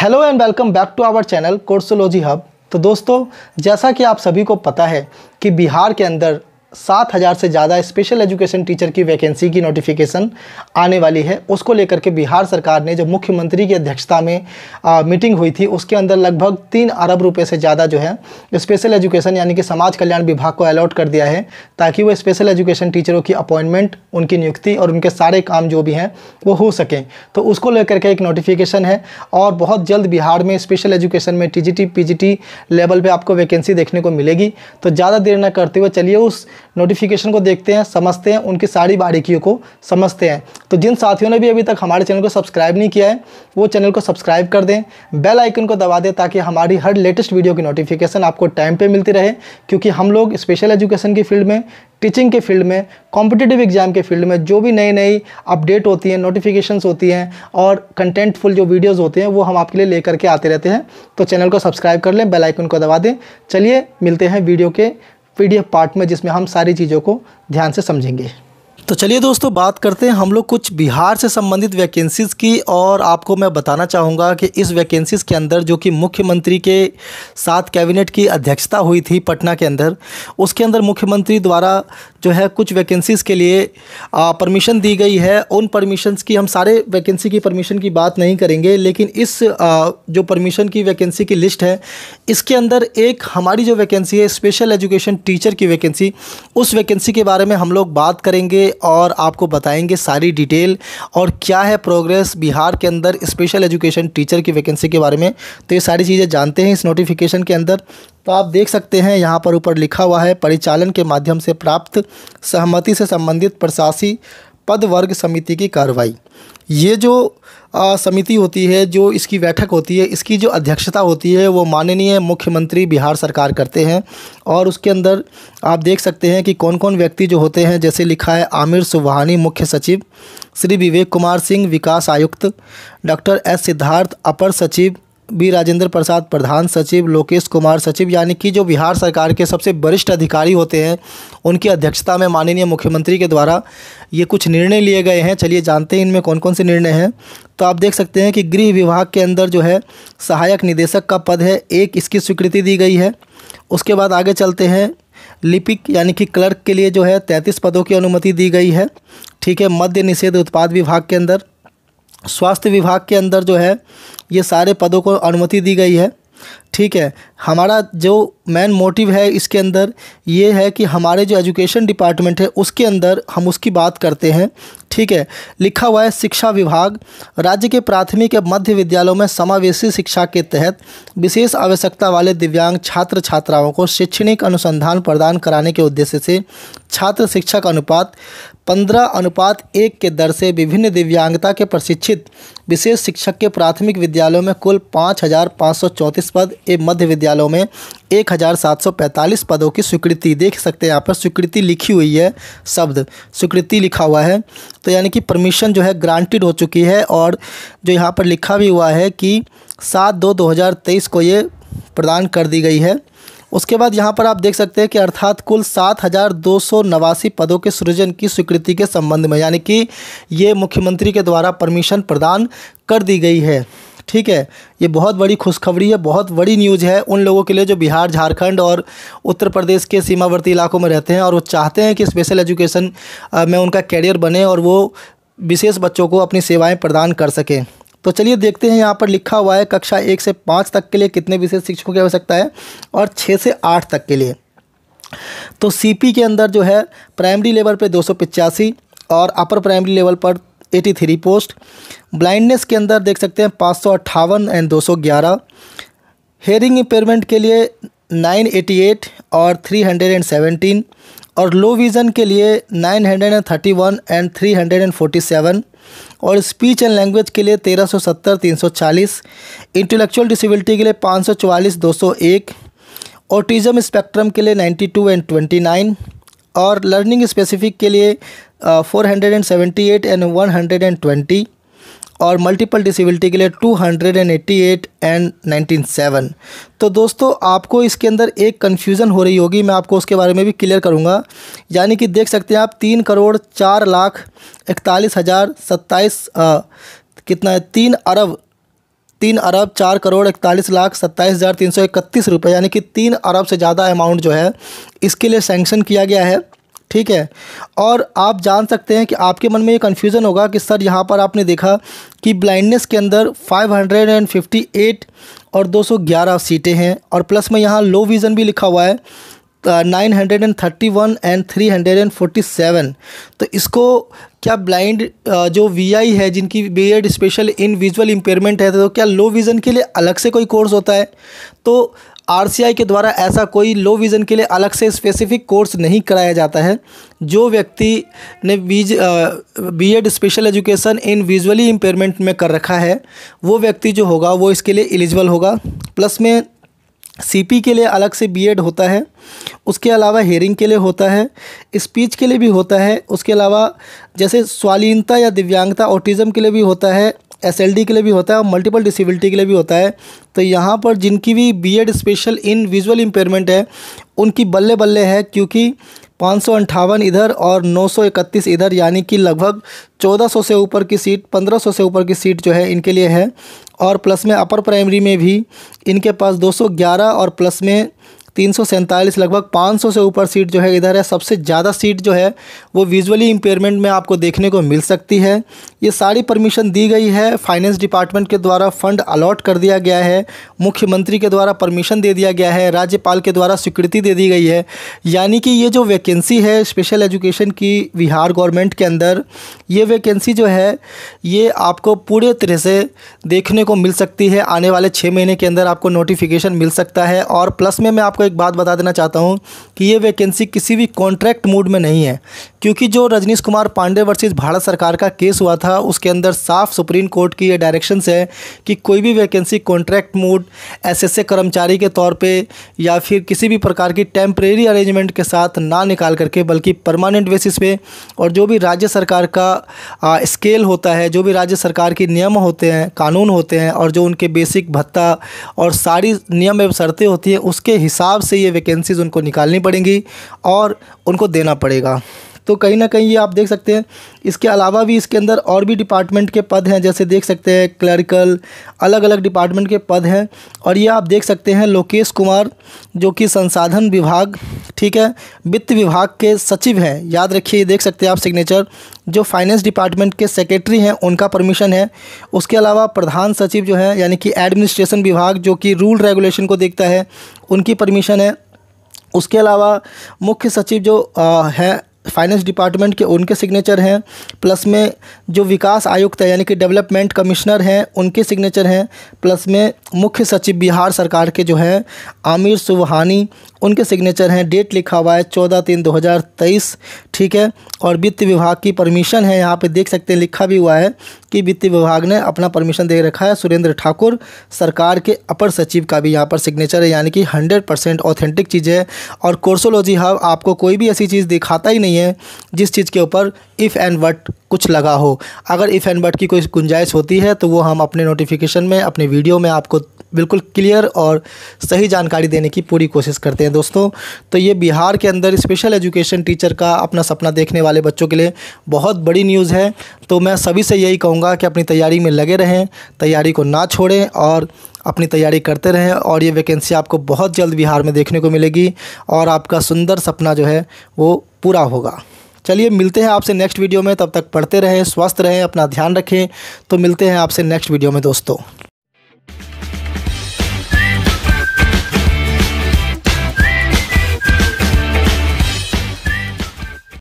hello and welcome back to our channel Coursology hub तो दोस्तों जैसा कि आप सभी को पता है कि बिहार के अंदर सात हज़ार से ज़्यादा स्पेशल एजुकेशन टीचर की वैकेंसी की नोटिफिकेशन आने वाली है उसको लेकर के बिहार सरकार ने जो मुख्यमंत्री की अध्यक्षता में आ, मीटिंग हुई थी उसके अंदर लगभग तीन अरब रुपए से ज़्यादा जो है स्पेशल एजुकेशन यानी कि समाज कल्याण विभाग को अलॉट कर दिया है ताकि वो स्पेशल एजुकेशन टीचरों की अपॉइंटमेंट उनकी नियुक्ति और उनके सारे काम जो भी हैं वो हो सकें तो उसको लेकर के एक नोटिफिकेशन है और बहुत जल्द बिहार में स्पेशल एजुकेशन में टी जी लेवल पर आपको वैकेंसी देखने को मिलेगी तो ज़्यादा देर न करते हुए चलिए उस नोटिफिकेशन को देखते हैं समझते हैं उनकी सारी बारीकियों को समझते हैं तो जिन साथियों ने भी अभी तक हमारे चैनल को सब्सक्राइब नहीं किया है वो चैनल को सब्सक्राइब कर दें बेल आइकन को दबा दें ताकि हमारी हर लेटेस्ट वीडियो की नोटिफिकेशन आपको टाइम पर मिलती रहे क्योंकि हम लोग स्पेशल एजुकेशन की फील्ड में टीचिंग के फील्ड में कॉम्पिटिटिव एग्जाम के फील्ड में जो भी नई नई अपडेट होती हैं नोटिफिकेशंस होती हैं और कंटेंटफुल जो वीडियोस होते हैं वो हम आपके लिए लेकर के आते रहते हैं तो चैनल को सब्सक्राइब कर लें बेल आइकन को दबा दें चलिए मिलते हैं वीडियो के पीडीएफ पार्ट में जिसमें हम सारी चीज़ों को ध्यान से समझेंगे तो चलिए दोस्तों बात करते हैं हम लोग कुछ बिहार से संबंधित वैकेंसीज़ की और आपको मैं बताना चाहूँगा कि इस वैकेंसीज़ के अंदर जो कि मुख्यमंत्री के साथ कैबिनेट की अध्यक्षता हुई थी पटना के अंदर उसके अंदर मुख्यमंत्री द्वारा जो है कुछ वैकेंसीज़ के लिए परमिशन दी गई है उन परमिशंस की हम सारे वैकेंसी की परमिशन की बात नहीं करेंगे लेकिन इस आ, जो परमिशन की वैकेंसी की लिस्ट है इसके अंदर एक हमारी जो वैकेंसी है स्पेशल एजुकेशन टीचर की वैकेंसी उस वैकेंसी के बारे में हम लोग बात करेंगे और आपको बताएंगे सारी डिटेल और क्या है प्रोग्रेस बिहार के अंदर स्पेशल एजुकेशन टीचर की वैकेंसी के बारे में तो ये सारी चीज़ें जानते हैं इस नोटिफिकेशन के अंदर तो आप देख सकते हैं यहाँ पर ऊपर लिखा हुआ है परिचालन के माध्यम से प्राप्त सहमति से संबंधित प्रशासी पद वर्ग समिति की कार्रवाई ये जो समिति होती है जो इसकी बैठक होती है इसकी जो अध्यक्षता होती है वो माननीय मुख्यमंत्री बिहार सरकार करते हैं और उसके अंदर आप देख सकते हैं कि कौन कौन व्यक्ति जो होते हैं जैसे लिखा है आमिर सुबहानी मुख्य सचिव श्री विवेक कुमार सिंह विकास आयुक्त डॉक्टर एस सिद्धार्थ अपर सचिव बी राजेंद्र प्रसाद प्रधान सचिव लोकेश कुमार सचिव यानी कि जो बिहार सरकार के सबसे वरिष्ठ अधिकारी होते हैं उनकी अध्यक्षता में माननीय मुख्यमंत्री के द्वारा ये कुछ निर्णय लिए गए हैं चलिए जानते हैं इनमें कौन कौन से निर्णय हैं तो आप देख सकते हैं कि गृह विभाग के अंदर जो है सहायक निदेशक का पद है एक इसकी स्वीकृति दी गई है उसके बाद आगे चलते हैं लिपिक यानी कि क्लर्क के लिए जो है तैंतीस पदों की अनुमति दी गई है ठीक है मद्य निषेध उत्पाद विभाग के अंदर स्वास्थ्य विभाग के अंदर जो है ये सारे पदों को अनुमति दी गई है ठीक है हमारा जो मेन मोटिव है इसके अंदर ये है कि हमारे जो एजुकेशन डिपार्टमेंट है उसके अंदर हम उसकी बात करते हैं ठीक है लिखा हुआ है शिक्षा विभाग राज्य के प्राथमिक एवं मध्य विद्यालयों में समावेशी शिक्षा के तहत विशेष आवश्यकता वाले दिव्यांग छात्र छात्राओं को शैक्षणिक अनुसंधान प्रदान कराने के उद्देश्य से छात्र शिक्षक अनुपात पंद्रह अनुपात एक के दर से विभिन्न दिव्यांगता के प्रशिक्षित विशेष शिक्षक के प्राथमिक विद्यालयों में कुल पाँच हज़ार पाँच सौ चौंतीस पद एवं मध्य विद्यालयों में एक हज़ार सात सौ पैंतालीस पदों की स्वीकृति देख सकते हैं यहाँ पर स्वीकृति लिखी हुई है शब्द स्वीकृति लिखा हुआ है तो यानी कि परमिशन जो है ग्रांटेड हो चुकी है और जो यहाँ पर लिखा भी हुआ है कि सात दो दो हज़ार तेईस को ये प्रदान कर दी गई है उसके बाद यहाँ पर आप देख सकते हैं कि अर्थात कुल सात हज़ार दो सौ नवासी पदों के सृजन की स्वीकृति के संबंध में यानी कि ये मुख्यमंत्री के द्वारा परमिशन प्रदान कर दी गई है ठीक है ये बहुत बड़ी खुशखबरी है बहुत बड़ी न्यूज़ है उन लोगों के लिए जो बिहार झारखंड और उत्तर प्रदेश के सीमावर्ती इलाकों में रहते हैं और वो चाहते हैं कि स्पेशल एजुकेशन में उनका कैरियर बने और वो विशेष बच्चों को अपनी सेवाएँ प्रदान कर सकें तो चलिए देखते हैं यहाँ पर लिखा हुआ है कक्षा एक से पाँच तक के लिए कितने विशेष शिक्षकों की आवश्यकता है और छः से आठ तक के लिए तो सीपी के अंदर जो है प्राइमरी लेवल पर दो और अपर प्राइमरी लेवल पर 83 पोस्ट ब्लाइंडनेस के अंदर देख सकते हैं पाँच सौ अट्ठावन एंड दो सौ ग्यारह हेयरिंग इम्पेयरमेंट के लिए नाइन एटी एट और थ्री हंड्रेड एंड सेवेंटीन और लो विज़न के लिए nine hundred and thirty one and three hundred and forty seven और स्पीच एंड लैंग्वेज के लिए तेरह सौ सत्तर तीन सौ चालीस इंटेलेक्चुअल डिसबिलिटी के लिए पाँच सौ चवालीस दो सौ एक ऑटिज़म स्पेक्ट्रम के लिए ninety two and twenty nine और लर्निंग स्पेसिफिक के लिए four hundred and seventy eight and one hundred and twenty और मल्टीपल डिसेबिलिटी के लिए 288 एंड 197 तो दोस्तों आपको इसके अंदर एक कन्फ्यूज़न हो रही होगी मैं आपको उसके बारे में भी क्लियर करूँगा यानी कि देख सकते हैं आप तीन करोड़ चार लाख इकतालीस हज़ार सत्ताईस कितना है तीन अरब तीन अरब चार करोड़ इकतालीस लाख सत्ताईस हज़ार तीन सौ इकतीस रुपये यानी कि तीन अरब से ज़्यादा अमाउंट जो है इसके लिए सेंक्शन किया गया है ठीक है और आप जान सकते हैं कि आपके मन में ये कन्फ्यूज़न होगा कि सर यहाँ पर आपने देखा कि ब्लाइंडनेस के अंदर 558 और 211 सीटें हैं और प्लस में यहाँ लो विज़न भी लिखा हुआ है nine hundred and thirty one and three hundred and forty seven तो इसको क्या ब्लाइंड जो वीआई है जिनकी B Ed special in visual impairment है तो क्या लो विज़न के लिए अलग से कोई कोर्स होता है तो आरसीआई के द्वारा ऐसा कोई लो विज़न के लिए अलग से स्पेसिफिक कोर्स नहीं कराया जाता है जो व्यक्ति ने बीज B Ed special education in visually impairment में कर रखा है वो व्यक्ति जो होगा वो इसके लिए एलिजिबल होगा प्लस में सीपी के लिए अलग से बीएड होता है उसके अलावा हेयरिंग के लिए होता है स्पीच के लिए भी होता है उसके अलावा जैसे स्वालीनता या दिव्यांगता ऑटिज़म के लिए भी होता है एसएलडी के लिए भी होता है और मल्टीपल डिसेबिलिटी के लिए भी होता है तो यहाँ पर जिनकी भी B Ed special in visual impairment है उनकी बल्ले बल्ले है क्योंकि पाँच सौ अंठावन इधर और नौ सौ इकतीस इधर यानी कि लगभग चौदह सौ से ऊपर की सीट पंद्रह सौ से ऊपर की सीट जो है इनके लिए है और प्लस में अपर प्राइमरी में भी इनके पास दो सौ ग्यारह और प्लस में तीन लगभग 500 से ऊपर सीट जो है इधर है सबसे ज़्यादा सीट जो है वो विजुअली इम्पेयरमेंट में आपको देखने को मिल सकती है ये सारी परमिशन दी गई है फाइनेंस डिपार्टमेंट के द्वारा फंड अलॉट कर दिया गया है मुख्यमंत्री के द्वारा परमिशन दे दिया गया है राज्यपाल के द्वारा स्वीकृति दे दी गई है यानी कि ये जो वैकेंसी है स्पेशल एजुकेशन की बिहार गवर्नमेंट के अंदर ये वैकेंसी जो है ये आपको पूरे तरह से देखने को मिल सकती है आने वाले छः महीने के अंदर आपको नोटिफिकेशन मिल सकता है और प्लस में मैं आपको एक बात बता देना चाहता हूँ कि ये वैकेंसी किसी भी कॉन्ट्रैक्ट मूड में नहीं है क्योंकि जो रजनीश कुमार पांडे वर्सेस भारत सरकार का केस हुआ था उसके अंदर साफ सुप्रीम कोर्ट की ये डायरेक्शंस है कि कोई भी वैकेंसी कॉन्ट्रैक्ट मूड एसएसए कर्मचारी के तौर पर या फिर किसी भी प्रकार की टेम्परेरी अरेंजमेंट के साथ ना निकाल करके बल्कि परमानेंट बेसिस पे और जो भी राज्य सरकार का आ, स्केल होता है जो भी राज्य सरकार के नियम होते हैं कानून होते हैं और जो उनके बेसिक भत्ता और सारी नियम एवं शर्तें होती हैं उसके हिसाब हिसाब से ये वैकेंसीज़ उनको निकालनी पड़ेंगी और उनको देना पड़ेगा तो कहीं ना कहीं ये आप देख सकते हैं इसके अलावा भी इसके अंदर और भी डिपार्टमेंट के पद हैं जैसे देख सकते हैं क्लरिकल अलग अलग डिपार्टमेंट के पद हैं और ये आप देख सकते हैं लोकेश कुमार जो कि संसाधन विभाग ठीक है वित्त विभाग के सचिव हैं याद रखिए ये देख सकते हैं आप सिग्नेचर जो फाइनेंस डिपार्टमेंट के सेक्रेटरी हैं उनका परमिशन है उसके अलावा प्रधान सचिव जो है यानी कि एडमिनिस्ट्रेशन विभाग जो कि रूल रेगुलेशन को देखता है उनकी परमिशन है उसके अलावा मुख्य सचिव जो है फाइनेंस डिपार्टमेंट के उनके सिग्नेचर हैं प्लस में जो विकास आयुक्त है यानी कि डेवलपमेंट कमिश्नर हैं उनके सिग्नेचर हैं प्लस में मुख्य सचिव बिहार सरकार के जो हैं आमिर सुबहानी उनके सिग्नेचर हैं डेट लिखा हुआ है चौदह तीन दो हज़ार तेईस ठीक है और वित्त विभाग की परमिशन है यहाँ पे देख सकते हैं लिखा भी हुआ है कि वित्त विभाग ने अपना परमिशन दे रखा है सुरेंद्र ठाकुर सरकार के अपर सचिव का भी यहाँ पर सिग्नेचर है यानी कि हंड्रेड परसेंट ऑथेंटिक चीज़ है और कोर्सोलॉजी हब हाँ आपको कोई भी ऐसी चीज़ दिखाता ही नहीं है जिस चीज़ के ऊपर इफ़ एंड वट कुछ लगा हो अगर इफ़ एंड बट की कोई गुंजाइश होती है तो वो हम अपने नोटिफिकेशन में अपने वीडियो में आपको बिल्कुल क्लियर और सही जानकारी देने की पूरी कोशिश करते हैं दोस्तों तो ये बिहार के अंदर स्पेशल एजुकेशन टीचर का अपना सपना देखने वाले बच्चों के लिए बहुत बड़ी न्यूज़ है तो मैं सभी से यही कहूँगा कि अपनी तैयारी में लगे रहें तैयारी को ना छोड़ें और अपनी तैयारी करते रहें और ये वैकेंसी आपको बहुत जल्द बिहार में देखने को मिलेगी और आपका सुंदर सपना जो है वो पूरा होगा चलिए मिलते हैं आपसे नेक्स्ट वीडियो में तब तक पढ़ते रहें स्वस्थ रहें अपना ध्यान रखें तो मिलते हैं आपसे नेक्स्ट वीडियो में दोस्तों